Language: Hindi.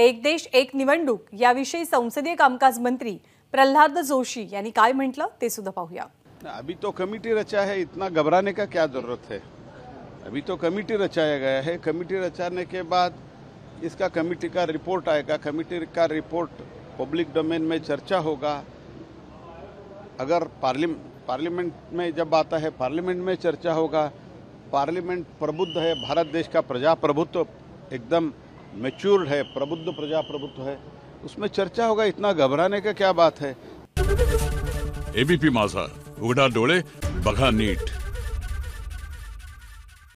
ते एक देश एक निवडणूक याविषयी संसदीय कामकाज मंत्री प्रल्हाद जोशी यांनी काय म्हटलं ते सुद्धा पाहूया अभी तो कमिटी रचा है इतना घबराने का क्या जरूरत है अभी तो कमिटी रचाया गया है कमिटी रचाने के बाद इसका कमिटी का रिपोर्ट आएगा कमिटी का रिपोर्ट पब्लिक डोमेन में चर्चा होगा अगर पार्लिम पार्लियामेंट में जब आता है पार्लियामेंट में चर्चा होगा पार्लियामेंट प्रबुद्ध है भारत देश का प्रजा प्रभुत्व एकदम मेच्योर्ड है प्रबुद्ध प्रजा प्रभुत्व है उसमें चर्चा होगा इतना घबराने का क्या बात है एबीपी माझा उगड़ा डोले बघा नीट